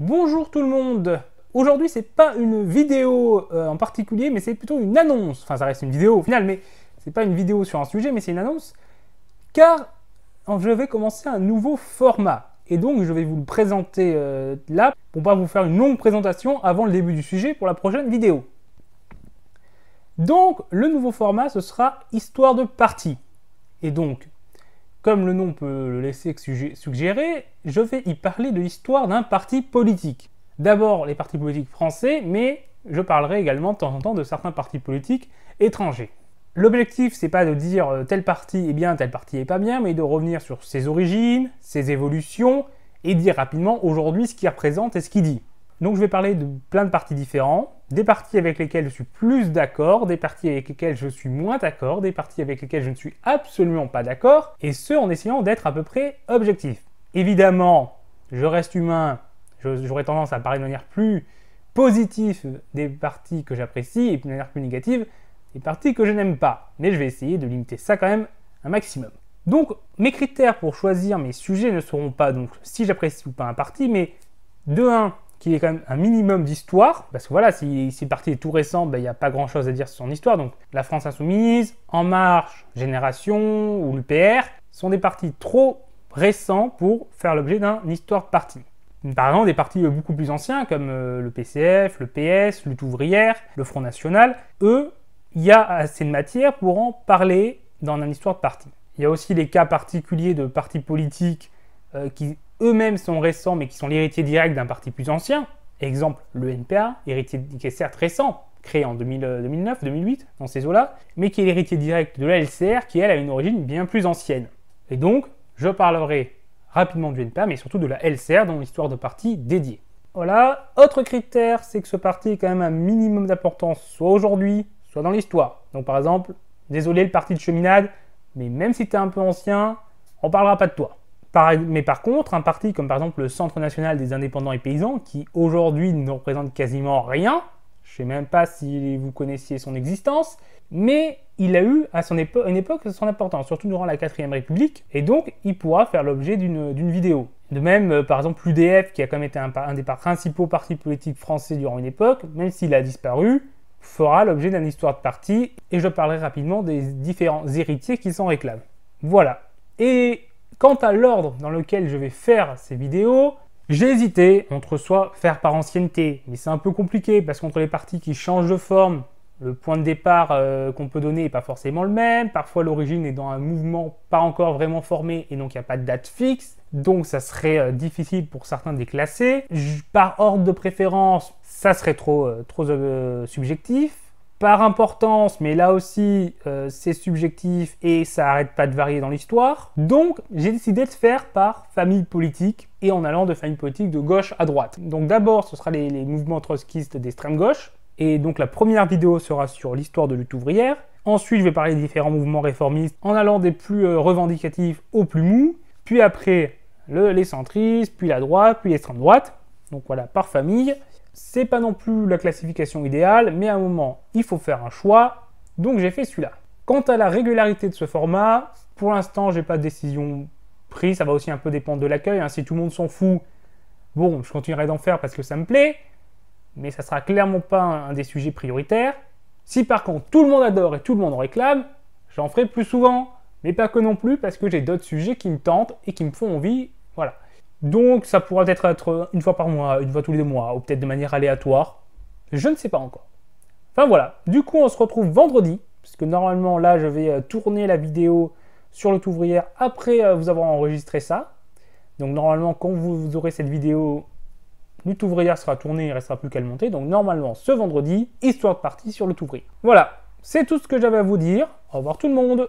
Bonjour tout le monde Aujourd'hui, c'est pas une vidéo euh, en particulier, mais c'est plutôt une annonce. Enfin, ça reste une vidéo au final, mais c'est pas une vidéo sur un sujet, mais c'est une annonce. Car je vais commencer un nouveau format. Et donc, je vais vous le présenter euh, là, pour pas vous faire une longue présentation avant le début du sujet pour la prochaine vidéo. Donc, le nouveau format, ce sera Histoire de partie. Et donc, comme le nom peut le laisser suggérer, je vais y parler de l'histoire d'un parti politique. D'abord les partis politiques français, mais je parlerai également de temps en temps de certains partis politiques étrangers. L'objectif, c'est pas de dire euh, tel parti est bien, tel parti est pas bien, mais de revenir sur ses origines, ses évolutions, et dire rapidement aujourd'hui ce qu'il représente et ce qu'il dit. Donc je vais parler de plein de parties différents, des parties avec lesquelles je suis plus d'accord, des parties avec lesquelles je suis moins d'accord, des parties avec lesquelles je ne suis absolument pas d'accord, et ce en essayant d'être à peu près objectif. Évidemment, je reste humain, j'aurais tendance à parler de manière plus positive des parties que j'apprécie et de manière plus négative des parties que je n'aime pas, mais je vais essayer de limiter ça quand même un maximum. Donc mes critères pour choisir mes sujets ne seront pas donc si j'apprécie ou pas un parti, mais de 1, qu'il ait quand même un minimum d'histoire, parce que voilà, si le parti est tout récent, ben, il n'y a pas grand-chose à dire sur son histoire. Donc la France Insoumise, En Marche, Génération ou l'UPR sont des partis trop récents pour faire l'objet d'une histoire de parti. Par exemple, des partis euh, beaucoup plus anciens comme euh, le PCF, le PS, Lutte ouvrière, le Front National, eux, il y a assez de matière pour en parler dans une histoire de parti. Il y a aussi les cas particuliers de partis politiques euh, qui eux-mêmes sont récents mais qui sont l'héritier direct d'un parti plus ancien, exemple le NPA, héritier qui est certes récent, créé en 2009-2008, euh, dans ces eaux-là, mais qui est l'héritier direct de la LCR qui, elle, a une origine bien plus ancienne. Et donc, je parlerai rapidement du NPA, mais surtout de la LCR dans l'histoire de parti dédié. Voilà, autre critère, c'est que ce parti ait quand même un minimum d'importance, soit aujourd'hui, soit dans l'histoire. Donc par exemple, désolé le parti de cheminade, mais même si t'es un peu ancien, on parlera pas de toi mais par contre, un parti comme par exemple le Centre national des indépendants et paysans, qui aujourd'hui ne représente quasiment rien, je ne sais même pas si vous connaissiez son existence, mais il a eu à son époque une époque son importance, surtout durant la 4ème République, et donc il pourra faire l'objet d'une vidéo. De même, euh, par exemple, l'UDF, qui a quand même été un, un des principaux partis politiques français durant une époque, même s'il a disparu, fera l'objet d'une histoire de parti, et je parlerai rapidement des différents héritiers qui s'en réclament. Voilà. Et Quant à l'ordre dans lequel je vais faire ces vidéos, j'ai hésité entre soit faire par ancienneté, mais c'est un peu compliqué parce qu'entre les parties qui changent de forme, le point de départ euh, qu'on peut donner n'est pas forcément le même. Parfois, l'origine est dans un mouvement pas encore vraiment formé et donc il n'y a pas de date fixe. Donc, ça serait euh, difficile pour certains de les classer. Par ordre de préférence, ça serait trop euh, subjectif par importance, mais là aussi euh, c'est subjectif et ça arrête pas de varier dans l'histoire. Donc j'ai décidé de faire par famille politique et en allant de famille politique de gauche à droite. Donc d'abord ce sera les, mouvements trotskistes d'extrême gauche. Et donc la première vidéo sera sur l'histoire de lutte ouvrière. Ensuite je vais parler des différents mouvements réformistes en allant des plus euh, revendicatifs aux plus mous. Puis après les centristes, puis la droite, puis l'extrême droite. Donc voilà, par famille c'est pas non plus la classification idéale, mais à un moment, il faut faire un choix, donc j'ai fait celui-là. Quant à la régularité de ce format, pour l'instant, j'ai pas de décision prise, ça va aussi un peu dépendre de l'accueil. Hein. Si tout le monde s'en fout, bon, je continuerai d'en faire parce que ça me plaît, mais ça sera clairement pas un des sujets prioritaires. Si par contre tout le monde adore et tout le monde en réclame, j'en ferai plus souvent, mais pas que non plus parce que j'ai d'autres sujets qui me tentent et qui me font envie. Voilà. Donc ça pourra peut-être être une fois par mois, une fois tous les deux mois, ou peut-être de manière aléatoire. Je ne sais pas encore. Enfin voilà, du coup on se retrouve vendredi, puisque normalement là je vais euh, tourner la vidéo sur le ouvrière après euh, vous avoir enregistré ça. Donc normalement quand vous aurez cette vidéo, le ouvrière sera tourné, il restera plus qu'à le monter. Donc normalement ce vendredi, histoire de partie sur le ouvrier. Voilà, c'est tout ce que j'avais à vous dire. Au revoir tout le monde